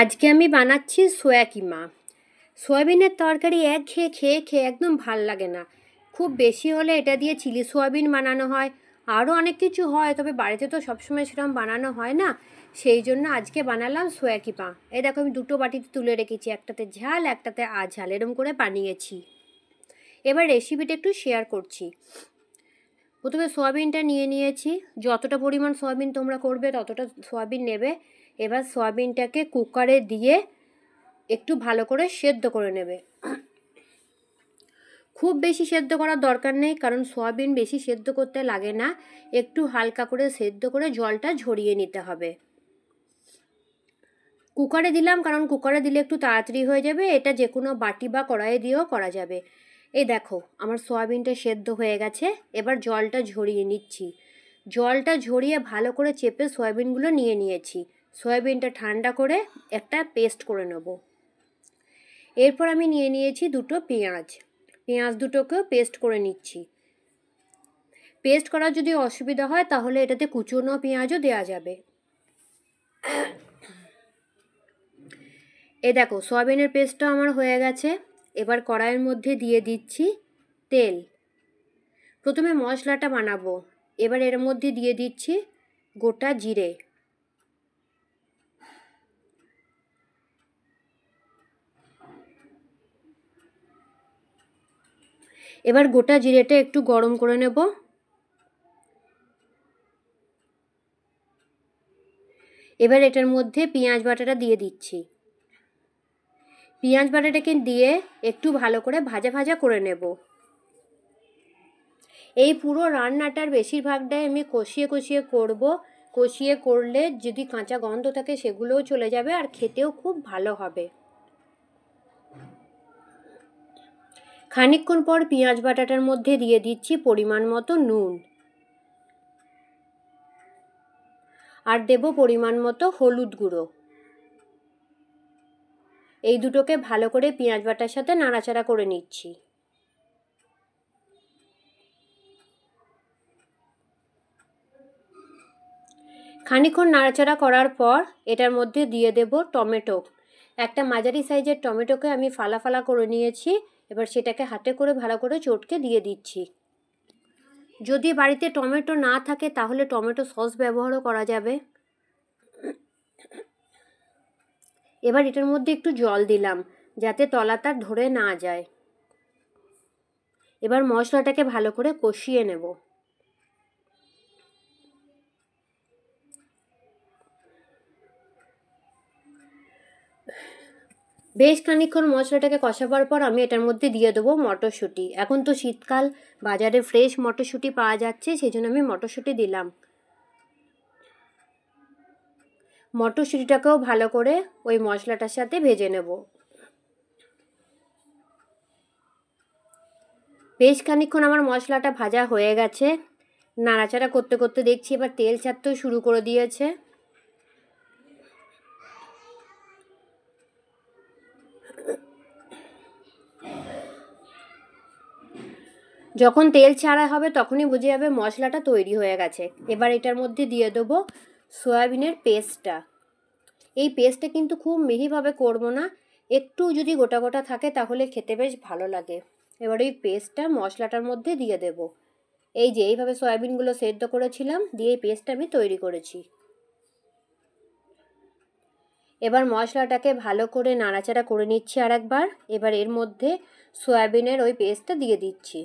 আজকে আমি বানাচ্ছি সোয়া কিমা সোয়াবিনের তরকারি এক খেয়ে খেয়ে খেয়ে একদম ভাল লাগে না খুব বেশি হলে এটা দিয়ে চিলি সোয়াবিন বানানো হয় আরও অনেক কিছু হয় তবে বাড়িতে তো সবসময় সেরকম বানানো হয় না সেই জন্য আজকে বানালাম সোয়া কিমা এই দেখো আমি দুটো বাটিতে তুলে রেখেছি একটাতে ঝাল একটাতে আঝাল এরম করে বানিয়েছি এবার রেসিপিটা একটু শেয়ার করছি প্রথমে সয়াবিনটা নিয়ে নিয়েছি যতটা পরিমাণ সয়াবিন তোমরা করবে ততটা সয়াবিন নেবে এবার সয়াবিনটাকে কুকারে দিয়ে একটু ভালো করে সেদ্ধ করে নেবে খুব বেশি সেদ্ধ করার দরকার নেই কারণ সয়াবিন বেশি সেদ্ধ করতে লাগে না একটু হালকা করে সেদ্ধ করে জলটা ঝরিয়ে নিতে হবে কুকারে দিলাম কারণ কুকারে দিলে একটু তাড়াতাড়ি হয়ে যাবে এটা যে কোনো বাটি বা কড়াইয়ে দিয়েও করা যাবে এই দেখো আমার সয়াবিনটা সেদ্ধ হয়ে গেছে এবার জলটা ঝরিয়ে নিচ্ছি জলটা ঝরিয়ে ভালো করে চেপে সয়াবিনগুলো নিয়ে নিয়েছি সয়াবিনটা ঠান্ডা করে একটা পেস্ট করে নেব এরপর আমি নিয়ে নিয়েছি দুটো পেঁয়াজ পেঁয়াজ দুটোকেও পেস্ট করে নিচ্ছি পেস্ট করার যদি অসুবিধা হয় তাহলে এটাতে কুচনো পেঁয়াজও দেওয়া যাবে এ দেখো সয়াবিনের পেস্টটা আমার হয়ে গেছে এবার কড়াইয়ের মধ্যে দিয়ে দিচ্ছি তেল প্রথমে মশলাটা বানাবো এবার এর মধ্যে দিয়ে দিচ্ছি গোটা জিরে এবার গোটা জিরেটা একটু গরম করে নেব এবার এটার মধ্যে পেঁয়াজ বাটাটা দিয়ে দিচ্ছি পেঁয়াজ বাটাটাকে দিয়ে একটু ভালো করে ভাজা ভাজা করে নেব এই পুরো রান্নাটার বেশিরভাগটাই আমি কষিয়ে কষিয়ে করব কষিয়ে করলে যদি কাঁচা গন্ধ থাকে সেগুলোও চলে যাবে আর খেতেও খুব ভালো হবে খানিকক্ষণ পর পেঁয়াজ বাটাটার মধ্যে দিয়ে দিচ্ছি পরিমাণ মতো নুন আর দেব পরিমাণ মতো হলুদ গুঁড়ো এই দুটোকে ভালো করে পেঁয়াজ বাটার সাথে নাড়াচাড়া করে নিচ্ছি খানিক্ষণ নাড়াচাড়া করার পর এটার মধ্যে দিয়ে দেব টমেটো একটা মাঝারি সাইজের টমেটোকে আমি ফালা ফালা করে নিয়েছি এবার সেটাকে হাতে করে ভালো করে চটকে দিয়ে দিচ্ছি যদি বাড়িতে টমেটো না থাকে তাহলে টমেটো সস ব্যবহারও করা যাবে এবার এটার মধ্যে একটু জল দিলাম যাতে তলা তার ধরে না যায় এবার মশলাটাকে ভালো করে কষিয়ে নেব বেশ খানিক্ষণ মশলাটাকে কষাবার পর আমি এটার মধ্যে দিয়ে দেবো মটরশুঁটি এখন তো শীতকাল বাজারে ফ্রেশ মটরশুঁটি পাওয়া যাচ্ছে সেই জন্য আমি মটরশুঁটি দিলাম মটরশুঁটিটাকেও ভালো করে ওই মশলাটার সাথে ভেজে নেব বেশ খানিক্ষণ আমার মশলাটা ভাজা হয়ে গেছে নাড়াচাড়া করতে করতে দেখছি এবার তেল ছাড়তেও শুরু করে দিয়েছে যখন তেল ছাড়া হবে তখনই বুঝে যাবে মশলাটা তৈরি হয়ে গেছে এবার এটার মধ্যে দিয়ে দেবো সয়াবিনের পেস্টটা এই পেস্টটা কিন্তু খুব মিহিভাবে করব না একটু যদি গোটা গোটা থাকে তাহলে খেতে বেশ ভালো লাগে এবার এই পেস্টটা মশলাটার মধ্যে দিয়ে দেব এই যে এইভাবে সয়াবিনগুলো সেদ্ধ করেছিলাম দিয়ে এই পেস্টটা আমি তৈরি করেছি এবার মশলাটাকে ভালো করে নাড়াচাড়া করে নিচ্ছি আর একবার এবার এর মধ্যে সয়াবিনের ওই পেস্টটা দিয়ে দিচ্ছি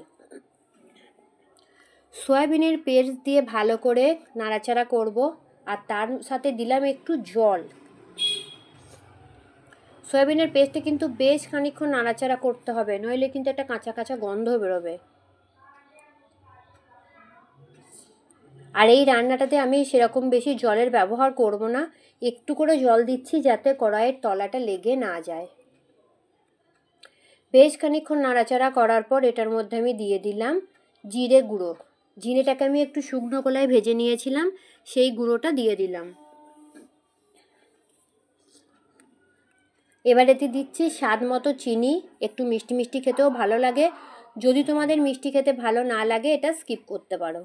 সয়াবিনের পেস্ট দিয়ে ভালো করে নাড়াচাড়া করব আর তার সাথে দিলাম একটু জল সয়াবিনের পেস্টে কিন্তু বেশ খানিক্ষণ নাড়াচাড়া করতে হবে নইলে কিন্তু একটা কাঁচা কাঁচা গন্ধ বেরোবে আর এই রান্নাটাতে আমি সেরকম বেশি জলের ব্যবহার করব না একটু করে জল দিচ্ছি যাতে কড়াইয়ের তলাটা লেগে না যায় বেশ খানিক্ষণ নাড়াচাড়া করার পর এটার মধ্যে আমি দিয়ে দিলাম জিরে গুঁড়ো ঝিঙেটাকে আমি একটু শুকনো কলায় ভেজে নিয়েছিলাম সেই গুঁড়োটা দিয়ে দিলাম এবারেতে দিচ্ছি স্বাদ মতো চিনি একটু মিষ্টি মিষ্টি খেতেও ভালো লাগে যদি তোমাদের মিষ্টি খেতে ভালো না লাগে এটা স্কিপ করতে পারো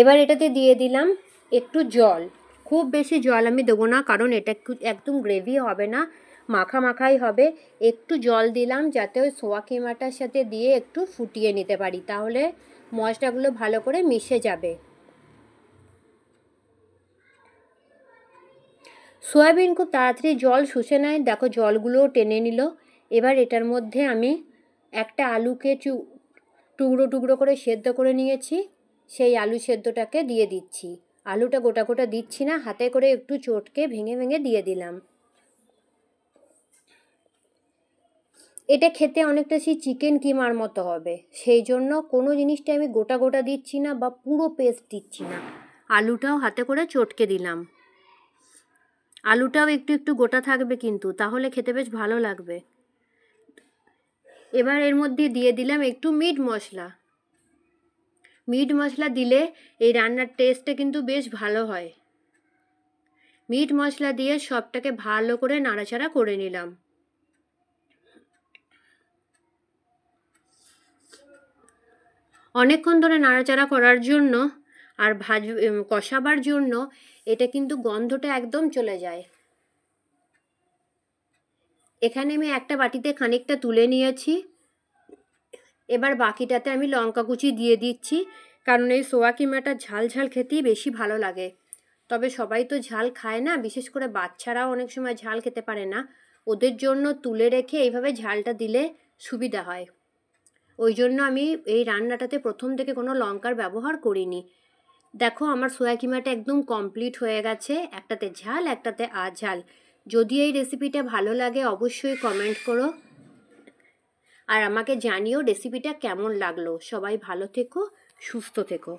এবার এটাতে দিয়ে দিলাম একটু জল খুব বেশি জল আমি দেবো না কারণ এটা একদম গ্রেভি হবে না মাখা মাখাই হবে একটু জল দিলাম যাতে ওই সোয়া কিমাটার সাথে দিয়ে একটু ফুটিয়ে নিতে পারি তাহলে মশলাগুলো ভালো করে মিশে যাবে সয়াবিন খুব তাড়াতাড়ি জল শুষে নেয় দেখো জলগুলোও টেনে নিল এবার এটার মধ্যে আমি একটা আলুকে টুকরো টুকরো করে সেদ্ধ করে নিয়েছি সেই আলু সেদ্ধটাকে দিয়ে দিচ্ছি আলুটা গোটা গোটা দিচ্ছি না হাতে করে একটু চটকে ভেঙে ভেঙে দিয়ে দিলাম এটা খেতে অনেকটা সেই চিকেন কিমার মতো হবে সেই জন্য কোনো জিনিসটা আমি গোটা গোটা দিচ্ছি না বা পুরো পেস্ট দিচ্ছি না আলুটাও হাতে করে চটকে দিলাম আলুটাও একটু একটু গোটা থাকবে কিন্তু তাহলে খেতে বেশ ভালো লাগবে এবার এর মধ্যে দিয়ে দিলাম একটু মিট মশলা মিট মশলা দিলে এই রান্নার টেস্টটা কিন্তু বেশ ভালো হয় মিট মশলা দিয়ে সবটাকে ভালো করে নাড়াচাড়া করে নিলাম অনেকক্ষণ ধরে নাড়াচাড়া করার জন্য আর ভাজ কষাবার জন্য এটা কিন্তু গন্ধটা একদম চলে যায় এখানে আমি একটা বাটিতে খানিকটা তুলে নিয়েছি এবার বাকিটাতে আমি লঙ্কা কুচি দিয়ে দিচ্ছি কারণ এই সোয়া কিমাটা ঝাল ঝাল খেতেই বেশি ভালো লাগে তবে সবাই তো ঝাল খায় না বিশেষ করে বাচ্চারাও অনেক সময় ঝাল খেতে পারে না ওদের জন্য তুলে রেখে এইভাবে ঝালটা দিলে সুবিধা হয় ওই জন্য আমি এই রান্নাটাতে প্রথম থেকে কোনো লঙ্কার ব্যবহার করিনি দেখো আমার সোয়া কিমাটা একদম কমপ্লিট হয়ে গেছে একটাতে ঝাল একটাতে আ ঝাল যদি এই রেসিপিটা ভালো লাগে অবশ্যই কমেন্ট করো আর আমাকে জানিও রেসিপিটা কেমন লাগলো সবাই ভালো থেকো সুস্থ থেকো